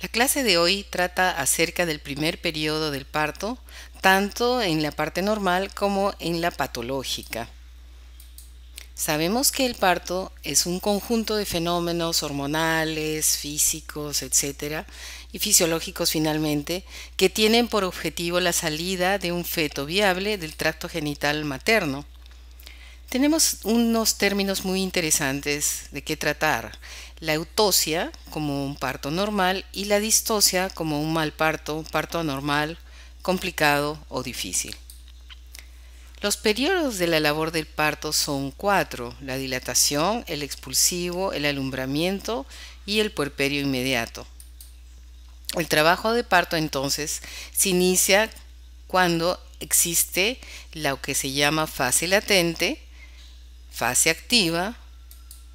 La clase de hoy trata acerca del primer periodo del parto, tanto en la parte normal como en la patológica. Sabemos que el parto es un conjunto de fenómenos hormonales, físicos, etcétera, y fisiológicos finalmente, que tienen por objetivo la salida de un feto viable del tracto genital materno. Tenemos unos términos muy interesantes de qué tratar la eutosia como un parto normal y la distosia como un mal parto, parto anormal, complicado o difícil. Los periodos de la labor del parto son cuatro, la dilatación, el expulsivo, el alumbramiento y el puerperio inmediato. El trabajo de parto entonces se inicia cuando existe lo que se llama fase latente, fase activa,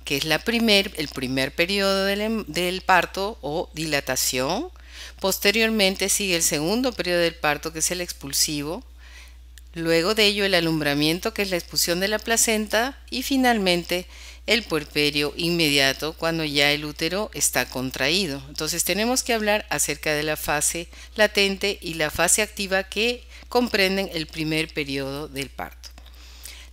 que es el primer periodo em, del, parto o dilatación. Posteriormente sigue el segundo periodo del parto, que es el expulsivo. Luego de ello el alumbramiento, que es la expulsión de la placenta. Y finalmente el puerperio inmediato, cuando ya el útero está contraído. Entonces tenemos que hablar acerca de la fase latente y la fase activa que comprenden el primer periodo del parto.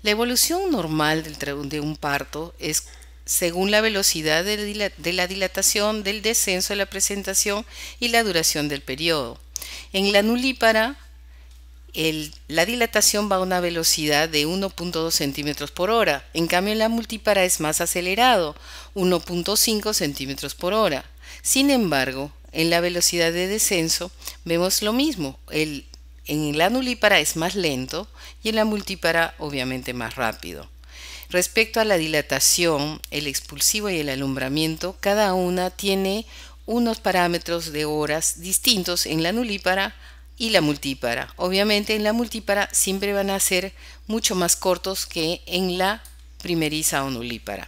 La evolución normal de un parto es según la velocidad de la dilatación, del descenso de la presentación y la duración del periodo. En la nulípara, la dilatación va a una velocidad de 1.2 centímetros por hora. En cambio, en la multípara es más acelerado, 1.5 centímetros por hora. Sin embargo, en la velocidad de descenso vemos lo mismo. en la nulípara es más lento y en la multípara obviamente más rápido. Respecto a la dilatación, el expulsivo y el alumbramiento, cada una tiene unos parámetros de horas distintos en la nulípara y la multípara. Obviamente en la multípara siempre van a ser mucho más cortos que en la primeriza o nulípara.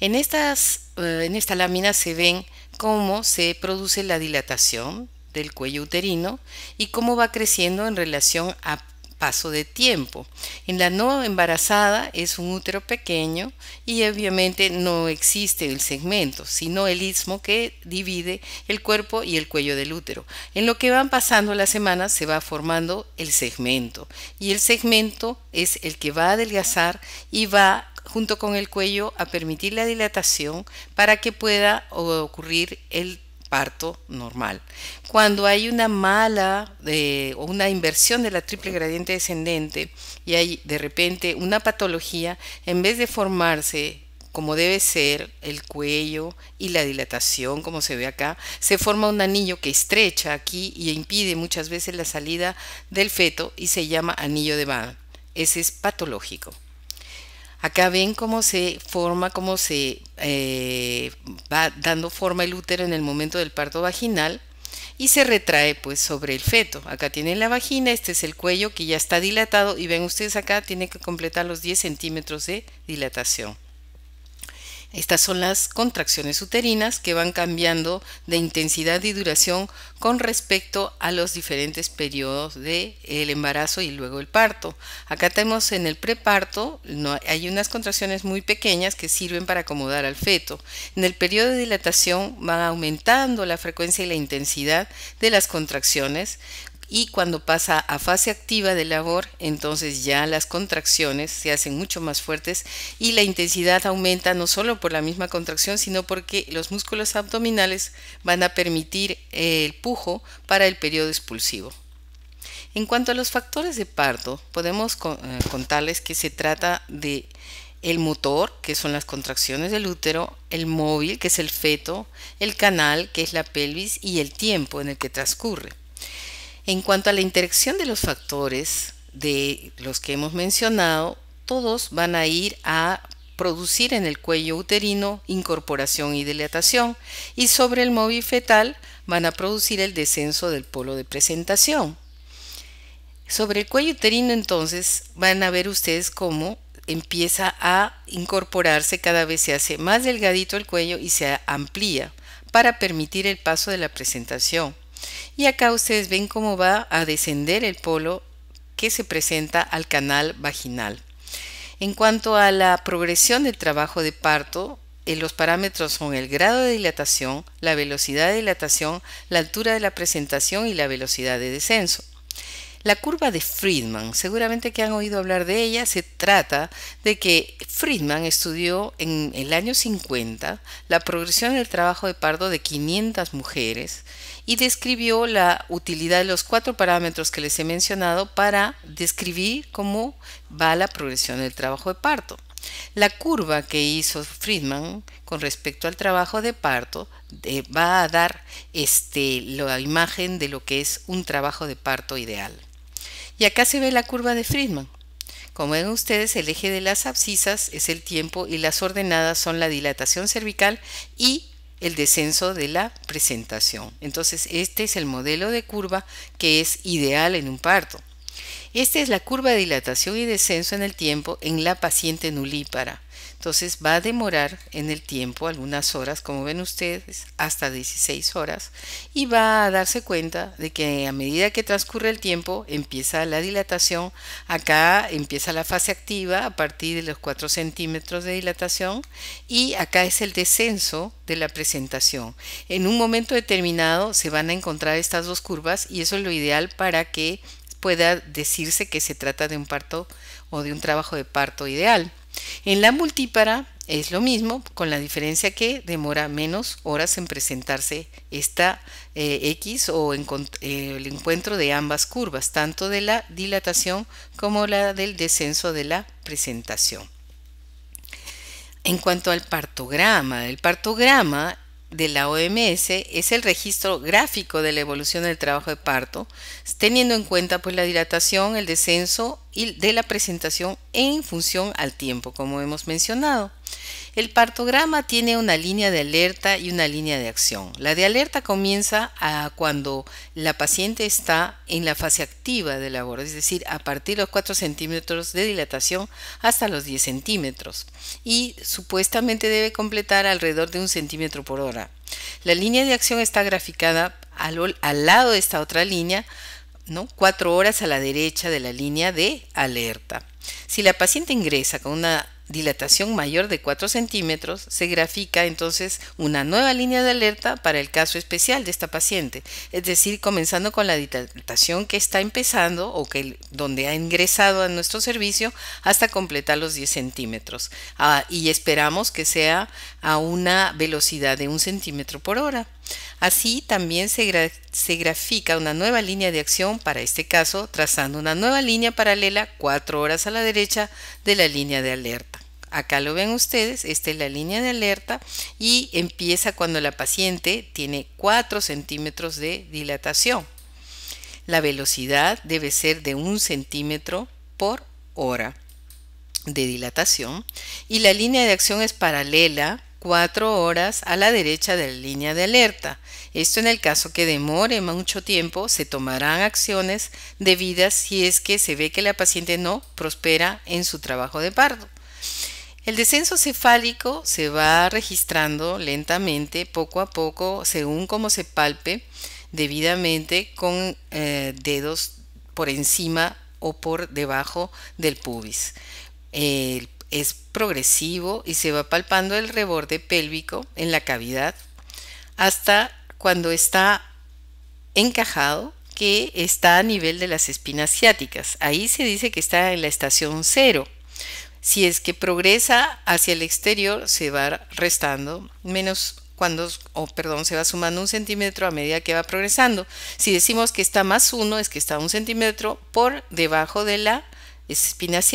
En, estas, eh, en esta lámina se ven cómo se produce la dilatación del cuello uterino y cómo va creciendo en relación a paso de tiempo. En la no embarazada es un útero pequeño y obviamente no existe el segmento, sino el istmo que divide el cuerpo y el cuello del útero. En lo que van pasando las semanas se va formando el segmento y el segmento es el que va a adelgazar y va junto con el cuello a permitir la dilatación para que pueda ocurrir el parto normal. Cuando hay una mala eh, o una inversión de la triple gradiente descendente y hay de repente una patología, en vez de formarse como debe ser el cuello y la dilatación, como se ve acá, se forma un anillo que estrecha aquí y impide muchas veces la salida del feto y se llama anillo de Van. Ese es patológico. Acá ven cómo se forma, cómo se eh, va dando forma el útero en el momento del parto vaginal y se retrae pues sobre el feto. Acá tienen la vagina, este es el cuello que ya está dilatado y ven ustedes acá tiene que completar los 10 centímetros de dilatación. Estas son las contracciones uterinas que van cambiando de intensidad y duración con respecto a los diferentes periodos del el embarazo y luego el parto. Acá tenemos en el preparto, hay unas contracciones muy pequeñas que sirven para acomodar al feto. En el periodo de dilatación van aumentando la frecuencia y la intensidad de las contracciones y cuando pasa a fase activa de labor, entonces ya las contracciones se hacen mucho más fuertes y la intensidad aumenta no solo por la misma contracción, sino porque los músculos abdominales van a permitir el pujo para el periodo expulsivo. En cuanto a los factores de parto, podemos eh, contarles que se trata de el motor, que son las contracciones del útero, el móvil, que es el feto, el canal, que es la pelvis, y el tiempo en el que transcurre. En cuanto a la interacción de los factores de los que hemos mencionado, todos van a ir a producir en el cuello uterino incorporación y dilatación y sobre el móvil fetal van a producir el descenso del polo de presentación. Sobre el cuello uterino entonces van a ver ustedes cómo empieza a incorporarse, cada vez se hace más delgadito el cuello y se amplía para permitir el paso de la presentación. Y acá ustedes ven cómo va a descender el polo que se presenta al canal vaginal. En cuanto a la progresión del trabajo de parto, eh, los parámetros son el grado de dilatación, la velocidad de dilatación, la altura de la presentación y la velocidad de descenso. La curva de Friedman, seguramente que han oído hablar de ella, se trata de que Friedman estudió en el año 50 la progresión del trabajo de parto de 500 mujeres y describió la utilidad de los cuatro parámetros que les he mencionado para describir cómo va la progresión del trabajo de parto. La curva que hizo Friedman con respecto al trabajo de parto eh, va a dar este, la imagen de lo que es un trabajo de parto ideal. Y acá se ve la curva de Friedman. Como ven ustedes, el eje de las abscisas es el tiempo y las ordenadas son la dilatación cervical y el descenso de la presentación. Entonces, este es el modelo de curva que es ideal en un parto. Esta es la curva de dilatación y descenso en el tiempo en la paciente nulípara. Entonces va a demorar en el tiempo algunas horas, como ven ustedes, hasta 16 horas, y va a darse cuenta de que a medida que transcurre el tiempo empieza la dilatación. Acá empieza la fase activa a partir de los 4 centímetros de dilatación y acá es el descenso de la presentación. En un momento determinado se van a encontrar estas dos curvas y eso es lo ideal para que pueda decirse que se trata de un parto o de un trabajo de parto ideal. En la multípara es lo mismo, con la diferencia que demora menos horas en presentarse esta eh, X o eh, el encuentro de ambas curvas, tanto de la dilatación como la del descenso de la presentación. En cuanto al partograma, el partograma de la OMS es el registro gráfico de la evolución del trabajo de parto, teniendo en cuenta pues la dilatación, el descenso y de la presentación en función al tiempo, como hemos mencionado. El partograma tiene una línea de alerta y una línea de acción. La de alerta comienza a cuando la paciente está en la fase activa del labor, es decir, a partir de los 4 centímetros de dilatación hasta los 10 centímetros y supuestamente debe completar alrededor de un centímetro por hora. La línea de acción está graficada al, lado de esta otra línea ¿no? cuatro horas a la derecha de la línea de alerta. Si la paciente ingresa con una dilatación mayor de 4 centímetros, se grafica entonces una nueva línea de alerta para el caso especial de esta paciente, es decir, comenzando con la dilatación que está empezando o que donde ha ingresado a nuestro servicio hasta completar los 10 centímetros. Ah, y esperamos que sea a una velocidad de un centímetro por hora. Así también se, grafica una nueva línea de acción para este caso, trazando una nueva línea paralela cuatro horas a la derecha de la línea de alerta. Acá lo ven ustedes, esta es la línea de alerta y empieza cuando la paciente tiene 4 centímetros de dilatación. La velocidad debe ser de un centímetro por hora de dilatación y la línea de acción es paralela cuatro horas a la derecha de la línea de alerta. Esto en el caso que demore mucho tiempo, se tomarán acciones debidas si es que se ve que la paciente no prospera en su trabajo de pardo. El descenso cefálico se va registrando lentamente, poco a poco, según cómo se palpe debidamente con eh, dedos por encima o por debajo del pubis. El es progresivo y se va palpando el reborde pélvico en la cavidad hasta cuando está encajado que está a nivel de las espinas ciáticas. Ahí se dice que está en la estación cero. Si es que progresa hacia el exterior, se va restando menos cuando, o perdón, se va sumando un centímetro a medida que va progresando. Si decimos que está más uno, es que está un centímetro por debajo de la espinas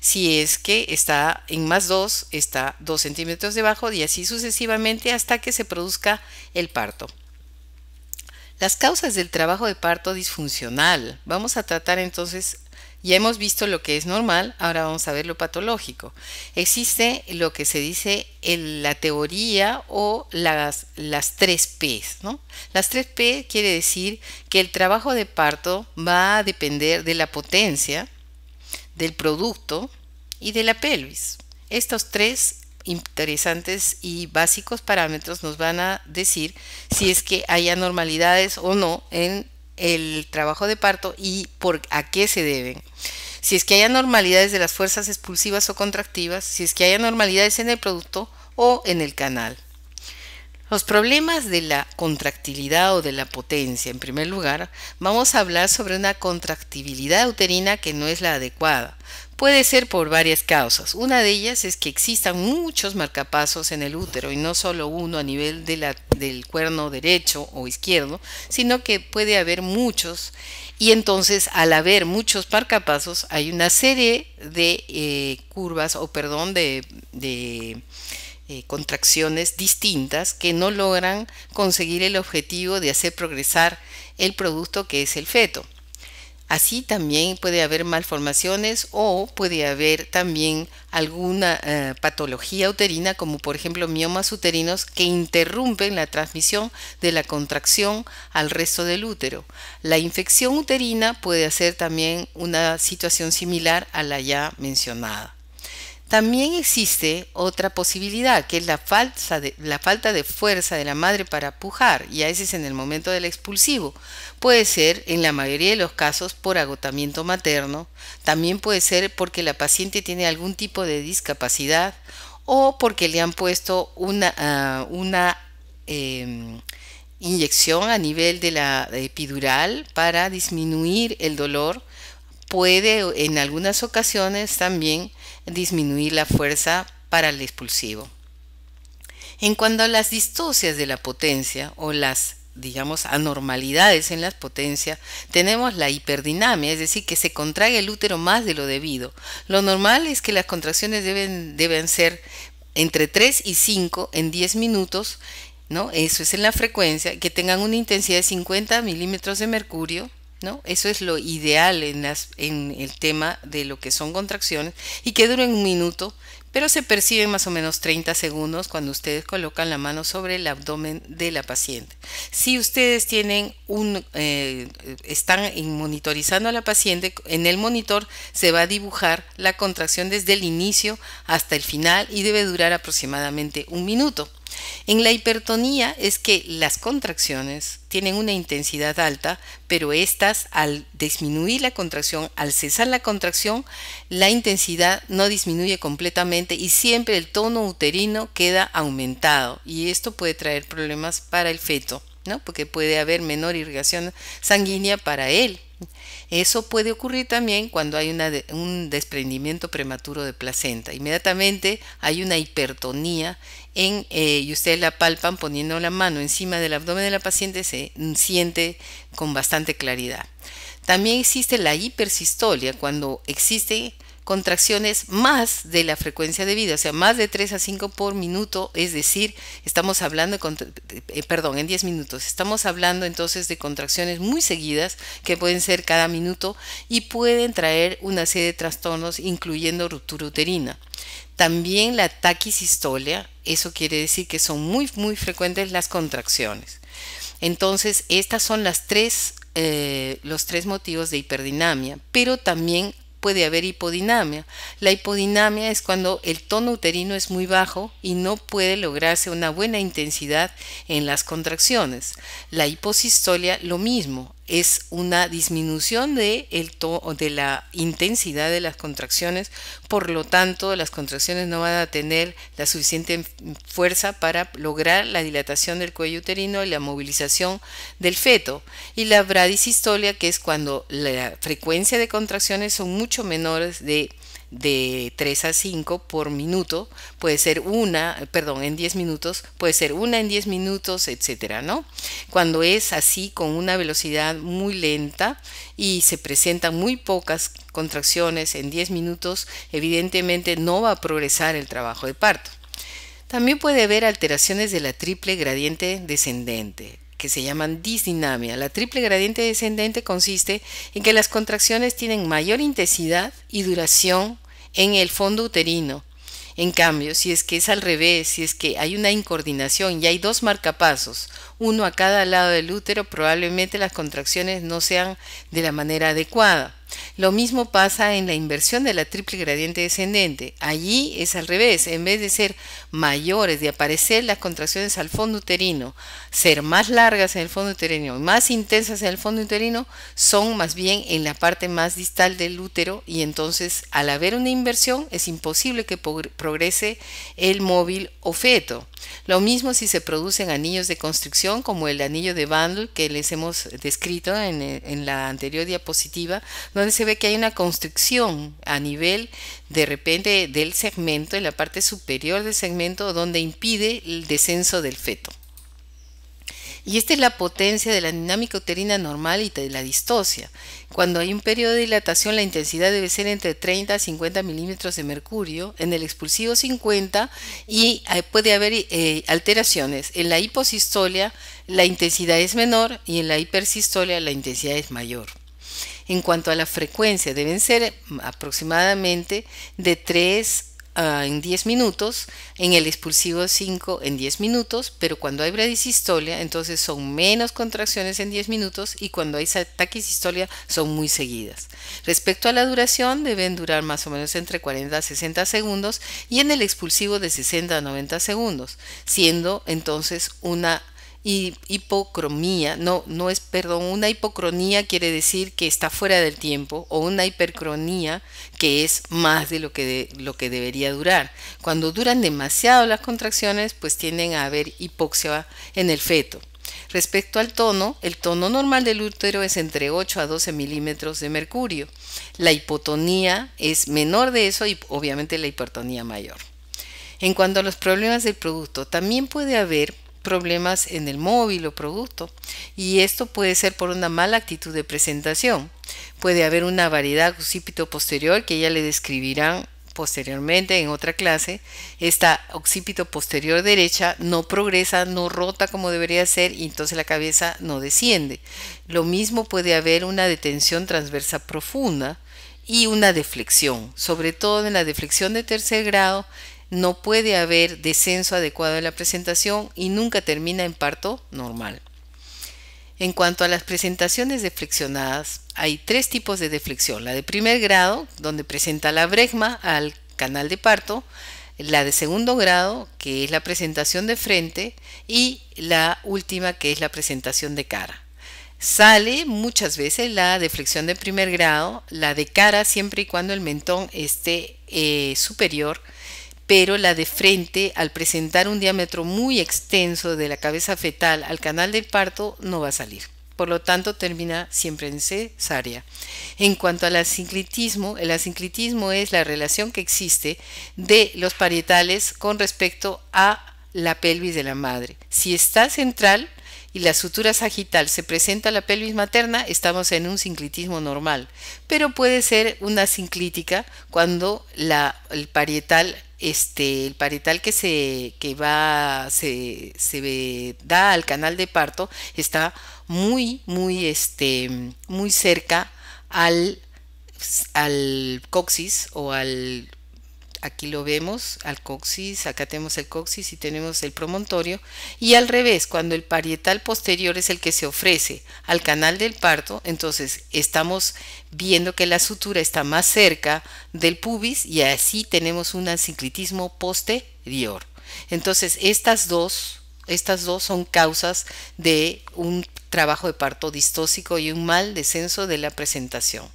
si es que está en más 2, está 2 centímetros debajo y así sucesivamente hasta que se produzca el parto. Las causas del trabajo de parto disfuncional. Vamos a tratar entonces, ya hemos visto lo que es normal, ahora vamos a ver lo patológico. Existe lo que se dice en la teoría o las, las 3 P. ¿no? Las 3 P quiere decir que el trabajo de parto va a depender de la potencia, del producto y de la pelvis. Estos tres interesantes y básicos parámetros nos van a decir si es que hay anormalidades o no en el trabajo de parto y por a qué se deben. Si es que hay anormalidades de las fuerzas expulsivas o contractivas, si es que hay anormalidades en el producto o en el canal. Los problemas de la contractilidad o de la potencia, en primer lugar, vamos a hablar sobre una contractibilidad uterina que no es la adecuada. Puede ser por varias causas. Una de ellas es que existan muchos marcapasos en el útero y no solo uno a nivel del cuerno derecho o izquierdo, sino que puede haber muchos y entonces al haber muchos marcapasos hay una serie de eh, curvas o perdón de eh, contracciones distintas que no logran conseguir el objetivo de hacer progresar el producto que es el feto. Así también puede haber malformaciones o puede haber también alguna eh, patología uterina, como por ejemplo miomas uterinos, que interrumpen la transmisión de la contracción al resto del útero. La infección uterina puede hacer también una situación similar a la ya mencionada. También existe otra posibilidad, que es la falta, de, la falta de fuerza de la madre para pujar, y a veces en el momento del expulsivo. Puede ser, en la mayoría de los casos, por agotamiento materno, también puede ser porque la paciente tiene algún tipo de discapacidad o porque le han puesto una, ah, em, inyección a nivel de la epidural para disminuir el dolor. Puede en algunas ocasiones también disminuir la fuerza para el expulsivo. En cuanto a las distocias de la potencia o las digamos, anormalidades en las potencias, tenemos la hiperdinamia, es decir, que se contrae el útero más de lo debido. Lo normal es que las contracciones deben, deben ser entre 3 y 5 en 10 minutos, ¿no? Eso es en la frecuencia, que tengan una intensidad de 50 milímetros de mercurio ¿No? Eso es lo ideal en, las, en, el tema de lo que son contracciones y que duren un minuto, pero se perciben más o menos 30 segundos cuando ustedes colocan la mano sobre el abdomen de la paciente. Si ustedes tienen un, eh, están monitorizando a la paciente, en el monitor se va a dibujar la contracción desde el inicio hasta el final y debe durar aproximadamente un minuto. En la hipertonía es que las contracciones tienen una intensidad alta, pero estas al disminuir la contracción, al cesar la contracción, la intensidad no disminuye completamente y siempre el tono uterino queda aumentado y esto puede traer problemas para el feto, ¿no? Porque puede haber menor irrigación sanguínea para él. Eso puede ocurrir también cuando hay un desprendimiento prematuro de placenta. Inmediatamente hay una hipertonía eh, y ustedes la palpan poniendo la mano encima del abdomen de la paciente, se siente con bastante claridad. También existe la hipersistolia cuando existe contracciones más de la frecuencia de vida, o sea, más de 3 a 5 por minuto, es decir, estamos hablando, eh, perdón, en 10 minutos, estamos hablando entonces de contracciones muy seguidas que pueden ser cada minuto y pueden traer una serie de trastornos incluyendo ruptura uterina. También la taquisistolia, eso quiere decir que son muy, muy frecuentes las contracciones. Entonces, estas son las tres, eh, los tres motivos de hiperdinamia, pero también puede haber hipodinamia. La hipodinamia es cuando el tono uterino es muy bajo y no puede lograrse una buena intensidad en las contracciones. La hiposistolia lo mismo es una disminución de, el de la intensidad de las contracciones, por lo tanto las contracciones no van a tener la suficiente fuerza para lograr la dilatación del cuello uterino y la movilización del feto. Y la bradisistolia, que es cuando la frecuencia de contracciones son mucho menores de de 3 a 5 por minuto, puede ser una, perdón, en 10 minutos, puede ser una en 10 minutos, etcétera, ¿no? Cuando es así con una velocidad muy lenta y se presentan muy pocas contracciones en 10 minutos, evidentemente no va a progresar el trabajo de parto. También puede haber alteraciones de la triple gradiente descendente, se llaman disdinamia. La triple gradiente descendente consiste en que las contracciones tienen mayor intensidad y duración en el fondo uterino. En cambio, si es que es al revés, si es que hay una incoordinación y hay dos marcapasos, uno a cada lado del útero, probablemente las contracciones no sean de la manera adecuada. Lo mismo pasa en la inversión de la triple gradiente descendente. Allí es al revés. En vez de ser mayores, de aparecer las contracciones al fondo uterino, ser más largas en el fondo uterino, más intensas en el fondo uterino, son más bien en la parte más distal del útero y entonces al haber una inversión es imposible que progrese el móvil o feto. Lo mismo si se producen anillos de constricción como el anillo de bundle que les hemos descrito en, en, la anterior diapositiva, donde se ve que hay una constricción a nivel de repente del segmento, en la parte superior del segmento, donde impide el descenso del feto. Y esta es la potencia de la dinámica uterina normal y de la distocia. Cuando hay un periodo de dilatación, la intensidad debe ser entre 30 a 50 milímetros de mercurio, en el expulsivo 50 y eh, puede haber eh, alteraciones. En la hiposistolia la intensidad es menor y en la hipersistolia la intensidad es mayor. En cuanto a la frecuencia, deben ser aproximadamente de 3 Ah, en 10 minutos, en el expulsivo 5 en 10 minutos, pero cuando hay bradisistolia, entonces son menos contracciones en 10 minutos y cuando hay taquisistolia son muy seguidas. Respecto a la duración, deben durar más o menos entre 40 a 60 segundos y en el expulsivo de 60 a 90 segundos, siendo entonces una hipocromía. No, no es, perdón, una hipocronía quiere decir que está fuera del tiempo o una hipercronía que es más de lo que, de, lo que debería durar. Cuando duran demasiado las contracciones, pues tienden a haber hipoxia en el feto. Respecto al tono, el tono normal del útero es entre 8 a 12 milímetros de mercurio. La hipotonía es menor de eso y obviamente la hipertonía mayor. En cuanto a los problemas del producto, también puede haber problemas en el móvil o producto y esto puede ser por una mala actitud de presentación. Puede haber una variedad occipito posterior que ya le describirán posteriormente en otra clase. Esta occipito posterior derecha no progresa, no rota como debería ser y entonces la cabeza no desciende. Lo mismo puede haber una detención transversa profunda y una deflexión, sobre todo en la deflexión de tercer grado no puede haber descenso adecuado de la presentación y nunca termina en parto normal. En cuanto a las presentaciones deflexionadas, hay tres tipos de deflexión. La de primer grado, donde presenta la bregma al canal de parto, la de segundo grado, que es la presentación de frente, y la última, que es la presentación de cara. Sale muchas veces la deflexión de primer grado, la de cara siempre y cuando el mentón esté eh, superior, pero la de frente, al presentar un diámetro muy extenso de la cabeza fetal al canal del parto, no va a salir. Por lo tanto, termina siempre en cesárea. En cuanto al asinclitismo, el asinclitismo es la relación que existe de los parietales con respecto a la pelvis de la madre. Si está central, y la sutura sagital se presenta a la pelvis materna, estamos en un sinclitismo normal, pero puede ser una sinclítica cuando el parietal este, el parietal que se que va se, se, da al canal de parto está muy muy este muy cerca al al coxis o al Aquí lo vemos al coxis, acá tenemos el coxis y tenemos el promontorio. Y al revés, cuando el parietal posterior es el que se ofrece al canal del parto, entonces estamos viendo que la sutura está más cerca del pubis y así tenemos un enciclitismo posterior. Entonces estas dos, estas dos son causas de un trabajo de parto distósico y un mal descenso de la presentación.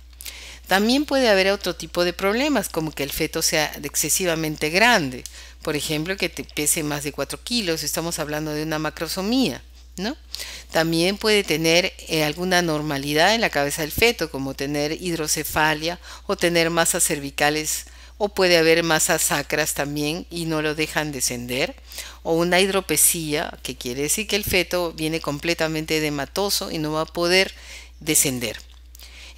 También puede haber otro tipo de problemas, como que el feto sea excesivamente grande, por ejemplo, que te pese más de 4 kilos, estamos hablando de una macrosomía. ¿No? También puede tener eh, alguna anormalidad en la cabeza del feto, como tener hidrocefalia o tener masas cervicales o puede haber masas sacras también y no lo dejan descender, o una hidropesía, que quiere decir que el feto viene completamente matoso y no va a poder descender.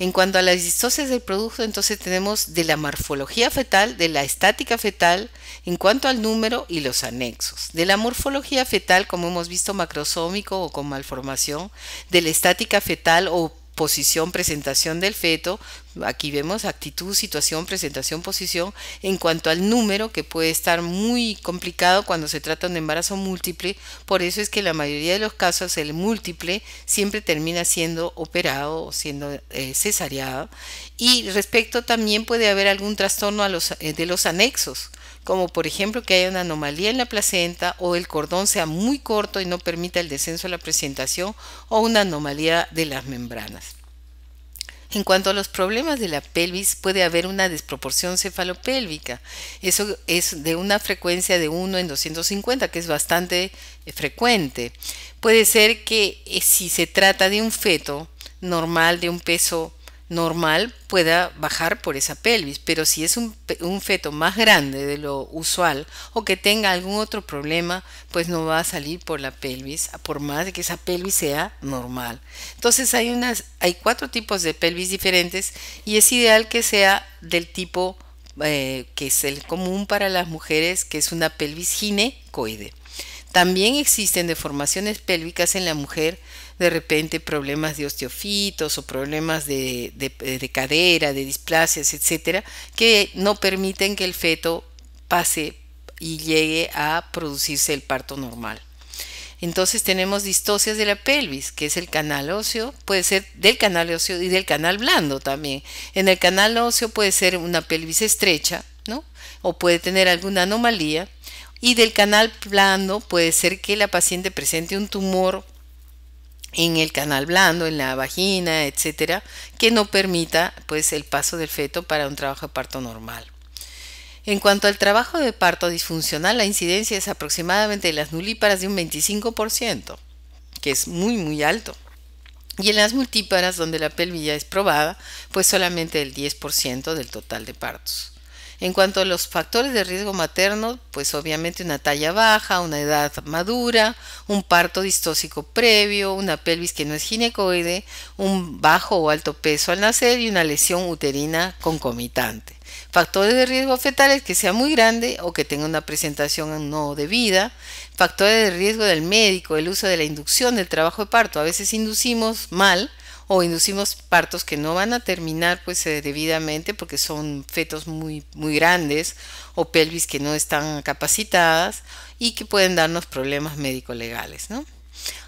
En cuanto a las distosis del producto, entonces tenemos de la morfología fetal, de la estática fetal, en cuanto al número y los anexos. De la morfología fetal, como hemos visto, macrosómico o con malformación, de la estática fetal o posición, presentación del feto, aquí vemos actitud, situación, presentación, posición, en cuanto al número que puede estar muy complicado cuando se trata de un embarazo múltiple, por eso es que en la mayoría de los casos el múltiple siempre termina siendo operado o siendo eh, cesareado y respecto también puede haber algún trastorno a los, eh, de los anexos como por ejemplo que haya una anomalía en la placenta o el cordón sea muy corto y no permita el descenso de la presentación o una anomalía de las membranas. En cuanto a los problemas de la pelvis, puede haber una desproporción cefalopélvica. Eso es de una frecuencia de 1 en 250, que es bastante eh, frecuente. Puede ser que eh, si se trata de un feto normal de un peso normal pueda bajar por esa pelvis, pero si es un, feto más grande de lo usual o que tenga algún otro problema, pues no va a salir por la pelvis, por más de que esa pelvis sea normal. Entonces hay, unas, hay cuatro tipos de pelvis diferentes y es ideal que sea del tipo eh, que es el común para las mujeres, que es una pelvis ginecoide. También existen deformaciones pélvicas en la mujer de repente problemas de osteofitos o problemas de, cadera, de displasias, etcétera, que no permiten que el feto pase y llegue a producirse el parto normal. Entonces tenemos distosias de la pelvis, que es el canal óseo, puede ser del canal óseo y del canal blando también. En el canal óseo puede ser una pelvis estrecha, ¿no? O puede tener alguna anomalía. Y del canal blando puede ser que la paciente presente un tumor en el canal blando, en la vagina, etcétera, que no permita pues el paso del feto para un trabajo de parto normal. En cuanto al trabajo de parto disfuncional, la incidencia es aproximadamente en las nulíparas de un 25%, que es muy muy alto. Y en las multíparas, donde la pelvilla es probada, pues solamente el 10% del total de partos. En cuanto a los factores de riesgo materno, pues obviamente una talla baja, una edad madura, un parto distóxico previo, una pelvis que no es ginecoide, un bajo o alto peso al nacer y una lesión uterina concomitante. Factores de riesgo fetales que sea muy grande o que tenga una presentación no debida. Factores de riesgo del médico, el uso de la inducción del trabajo de parto. A veces inducimos mal o inducimos partos que no van a terminar pues eh, debidamente porque son fetos muy, muy grandes o pelvis que no están capacitadas y que pueden darnos problemas médico-legales, ¿no?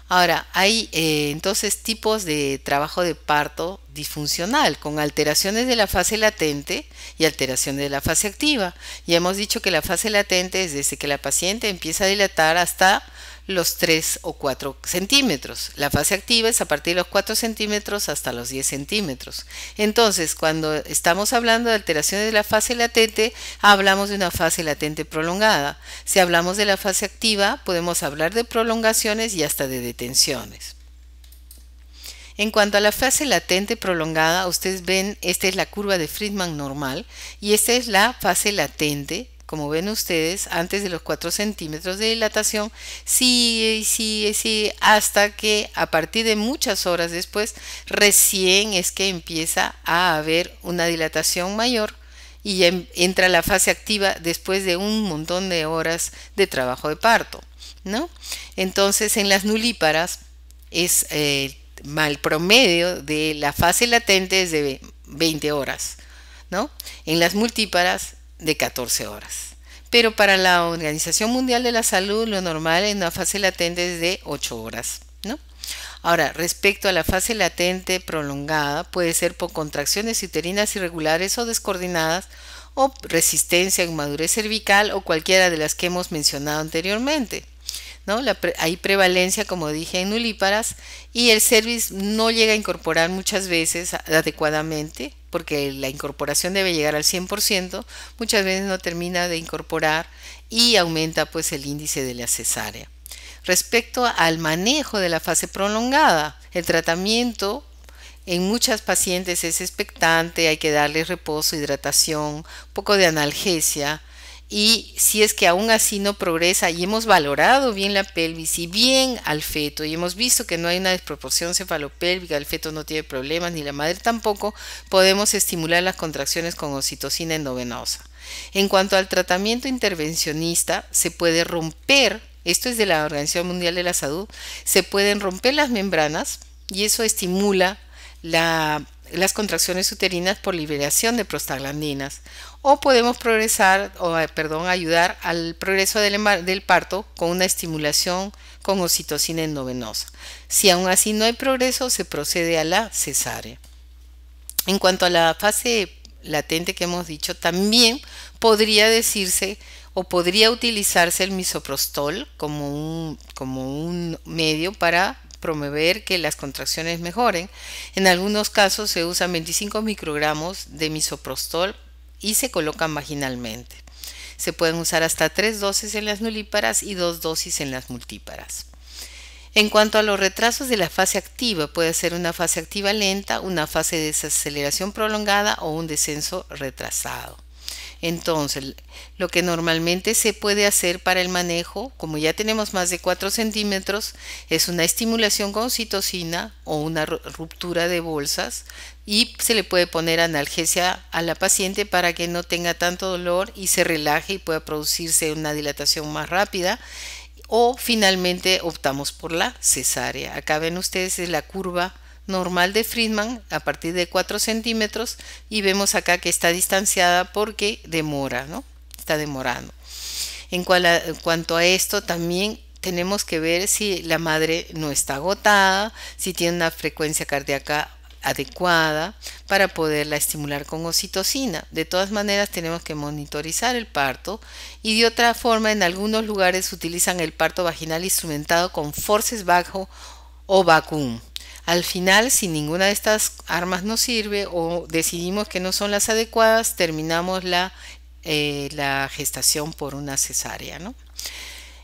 Ahora, hay eh, entonces tipos de trabajo de parto disfuncional con alteraciones de la fase latente y alteraciones de la fase activa. Ya hemos dicho que la fase latente es desde que la paciente empieza a dilatar hasta los 3 o 4 centímetros. La fase activa es a partir de los 4 centímetros hasta los 10 centímetros. Entonces, cuando estamos hablando de alteraciones de la fase latente, hablamos de una fase latente prolongada. Si hablamos de la fase activa, podemos hablar de prolongaciones y hasta de detenciones. En cuanto a la fase latente prolongada, ustedes ven, esta es la curva de Friedman normal y esta es la fase latente como ven ustedes, antes de los 4 centímetros de dilatación, sigue sí sigue, hasta que a partir de muchas horas después, recién es que empieza a haber una dilatación mayor y em, entra la fase activa después de un montón de horas de trabajo de parto, ¿no? Entonces, en las nulíparas es eh, mal promedio de la fase latente es de 20 horas, ¿no? En las multíparas de 14 horas. Pero para la Organización Mundial de la Salud lo normal en una fase latente es de 8 horas. Ahora, respecto a la fase latente prolongada, puede ser por contracciones uterinas irregulares o descoordinadas o resistencia a inmadurez cervical o cualquiera de las que hemos mencionado anteriormente. ¿no? hay prevalencia, como dije, en nulíparas y el service no llega a incorporar muchas veces adecuadamente porque la incorporación debe llegar al 100%, muchas veces no termina de incorporar y aumenta pues el índice de la cesárea. Respecto al manejo de la fase prolongada, el tratamiento en muchas pacientes es expectante, hay que darle reposo, hidratación, poco de analgesia, y si es que aún así no progresa y hemos valorado bien la pelvis y bien al feto y hemos visto que no hay una desproporción cefalopélvica, el feto no tiene problemas ni la madre tampoco, podemos estimular las contracciones con ocitocina endovenosa. En cuanto al tratamiento intervencionista, se puede romper, esto es de la Organización Mundial de la Salud, se pueden romper las membranas y eso estimula la las contracciones uterinas por liberación de prostaglandinas o podemos progresar o eh, perdón, ayudar al progreso del, parto con una estimulación con oxitocina endovenosa. Si aún así no hay progreso, se procede a la cesárea. En cuanto a la fase latente que hemos dicho, también podría decirse o podría utilizarse el misoprostol como como un medio para promover que las contracciones mejoren. En algunos casos se usan 25 microgramos de misoprostol y se colocan vaginalmente. Se pueden usar hasta tres dosis en las nulíparas y dos dosis en las multíparas. En cuanto a los retrasos de la fase activa, puede ser una fase activa lenta, una fase de desaceleración prolongada o un descenso retrasado. Entonces, lo que normalmente se puede hacer para el manejo, como ya tenemos más de 4 centímetros, es una estimulación con citocina o una ruptura de bolsas y se le puede poner analgesia a la paciente para que no tenga tanto dolor y se relaje y pueda producirse una dilatación más rápida o finalmente optamos por la cesárea. Acá ven ustedes la curva normal de Friedman a partir de 4 centímetros y vemos acá que está distanciada porque demora, ¿no? Está demorando. En, en cuanto a esto, también tenemos que ver si la madre no está agotada, si tiene una frecuencia cardíaca adecuada para poderla estimular con oxitocina. De todas maneras, tenemos que monitorizar el parto y de otra forma, en algunos lugares utilizan el parto vaginal instrumentado con forces bajo o vacuum. Al final, si ninguna de estas armas nos sirve o decidimos que no son las adecuadas, terminamos la, eh, gestación por una cesárea.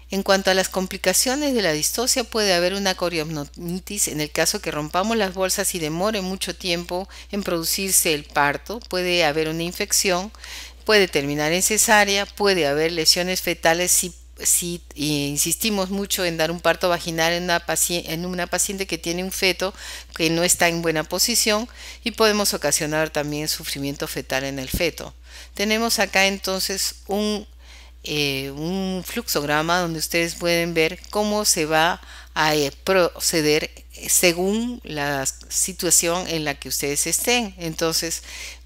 En cuanto a las complicaciones de la distocia, puede haber una coriomnitis en el caso que rompamos las bolsas y demore mucho tiempo en producirse el parto. Puede haber una infección, puede terminar en cesárea, puede haber lesiones fetales si si insistimos mucho en dar un parto vaginal en una, paciente que tiene un feto que no está en buena posición y podemos ocasionar también sufrimiento fetal en el feto. Tenemos acá entonces un, eh, fluxograma donde ustedes pueden ver cómo se va a eh, proceder según la situación en la que ustedes estén. Entonces,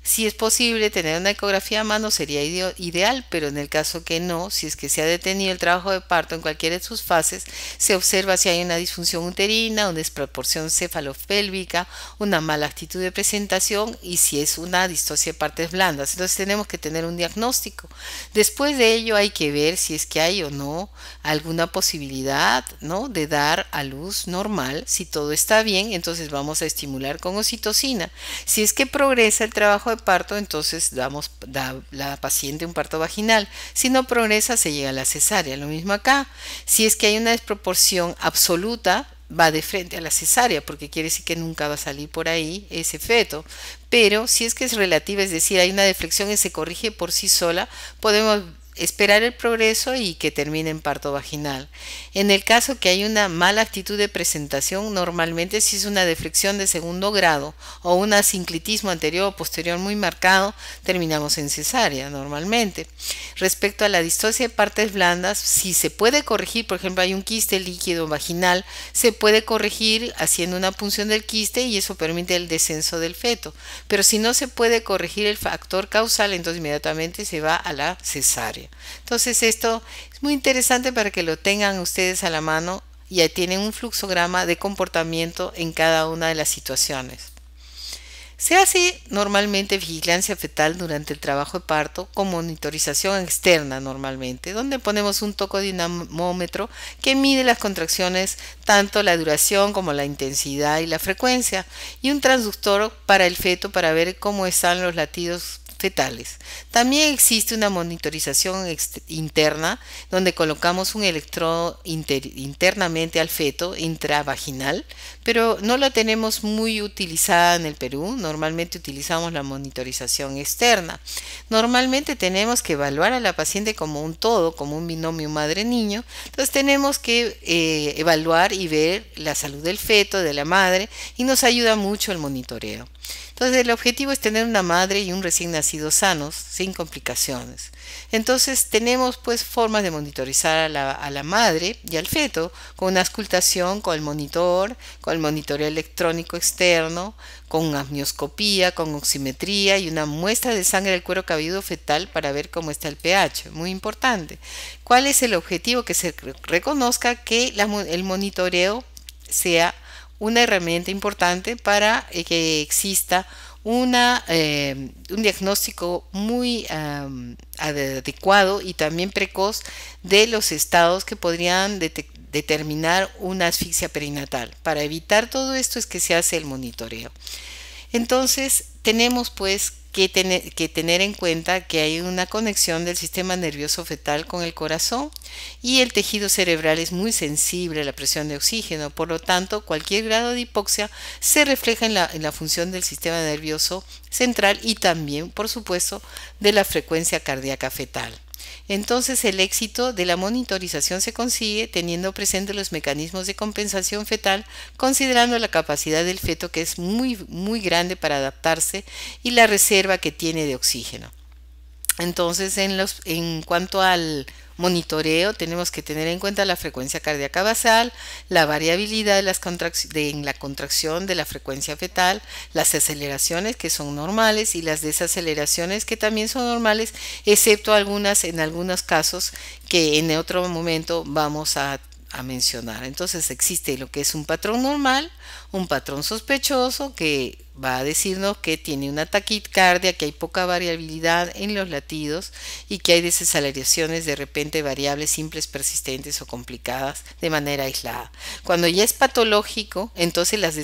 si es posible tener una ecografía a mano sería ideal, pero en el caso que no, si es que se ha detenido el trabajo de parto en cualquiera de sus fases, se observa si hay una disfunción uterina, una desproporción cefalopélvica, una mala actitud de presentación y si es una distosia de partes blandas. Entonces tenemos que tener un diagnóstico. Después de ello hay que ver si es que hay o no alguna posibilidad ¿no? de dar a luz normal. Si todo está bien, entonces vamos a estimular con oxitocina. Si es que progresa el trabajo de parto, entonces damos da la paciente un parto vaginal. Si no progresa, se llega a la cesárea. Lo mismo acá. Si es que hay una desproporción absoluta, va de frente a la cesárea, porque quiere decir que nunca va a salir por ahí ese feto. Pero si es que es relativa, es decir, hay una deflexión y se corrige por sí sola, podemos esperar el progreso y que termine en parto vaginal. En el caso que hay una mala actitud de presentación, normalmente si es una deflexión de segundo grado o un asinclitismo anterior o posterior muy marcado, terminamos en cesárea normalmente. Respecto a la distosia de partes blandas, si se puede corregir, por ejemplo, hay un quiste líquido vaginal, se puede corregir haciendo una punción del quiste y eso permite el descenso del feto. Pero si no se puede corregir el factor causal, entonces inmediatamente se va a la cesárea. Entonces esto es muy interesante para que lo tengan ustedes a la mano y ahí tienen un fluxograma de comportamiento en cada una de las situaciones. Se hace normalmente vigilancia fetal durante el trabajo de parto con monitorización externa normalmente, donde ponemos un tocodinamómetro que mide las contracciones, tanto la duración como la intensidad y la frecuencia, y un transductor para el feto para ver cómo están los latidos fetales. También existe una monitorización este, interna donde colocamos un electrodo internamente al feto intravaginal, pero no la tenemos muy utilizada en el Perú. Normalmente utilizamos la monitorización externa. Normalmente tenemos que evaluar a la paciente como un todo, como un binomio madre-niño. Entonces tenemos que eh, evaluar y ver la salud del feto, de la madre, y nos ayuda mucho el monitoreo. Entonces el objetivo es tener una madre y un recién nacido sanos, sin complicaciones. Entonces tenemos pues formas de monitorizar a la, madre y al feto con una auscultación, con el monitor, con el monitoreo electrónico externo, con amnioscopía, con oximetría y una muestra de sangre del cuero cabelludo fetal para ver cómo está el pH. Muy importante. ¿Cuál es el objetivo? Que se reconozca que el monitoreo sea una herramienta importante para eh, que exista una, eh, un diagnóstico muy adecuado y también precoz de los estados que podrían determinar una asfixia perinatal. Para evitar todo esto es que se hace el monitoreo. Entonces tenemos pues que, que tener en cuenta que hay una conexión del sistema nervioso fetal con el corazón y el tejido cerebral es muy sensible a la presión de oxígeno, por lo tanto cualquier grado de hipoxia se refleja en la función del sistema nervioso central y también, por supuesto, de la frecuencia cardíaca fetal. Entonces el éxito de la monitorización se consigue teniendo presente los mecanismos de compensación fetal, considerando la capacidad del feto que es muy, muy grande para adaptarse y la reserva que tiene de oxígeno. Entonces, en, los, en cuanto al monitoreo tenemos que tener en cuenta la frecuencia cardíaca basal, la variabilidad de las de, en la contracción de la frecuencia fetal, las aceleraciones que son normales y las desaceleraciones que también son normales, excepto algunas en algunos casos que en otro momento vamos a mencionar. Entonces existe lo que es un patrón normal, un patrón sospechoso que va a decirnos que tiene una taquicardia, que hay poca variabilidad en los latidos y que hay desaceleraciones de repente variables simples, persistentes o complicadas de manera aislada. Cuando ya es patológico, entonces las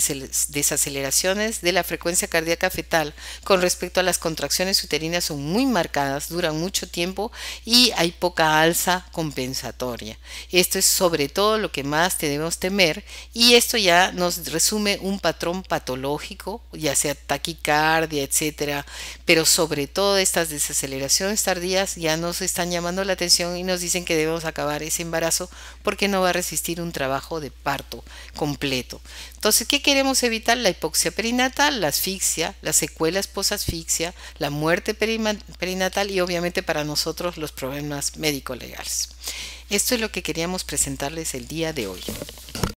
desaceleraciones de la frecuencia cardíaca fetal con respecto a las contracciones uterinas son muy marcadas, duran mucho tiempo y hay poca alza compensatoria. Esto es sobre todo lo que más debemos temer y esto ya nos resume un patrón patológico ya sea taquicardia, etcétera, pero sobre todo estas desaceleraciones tardías ya nos están llamando la atención y nos dicen que debemos acabar ese embarazo porque no va a resistir un trabajo de parto completo. Entonces, ¿qué queremos evitar? La hipoxia perinatal, la asfixia, las secuelas posasfixia, la muerte perinatal y obviamente para nosotros los problemas médico-legales. Esto es lo que queríamos presentarles el día de hoy.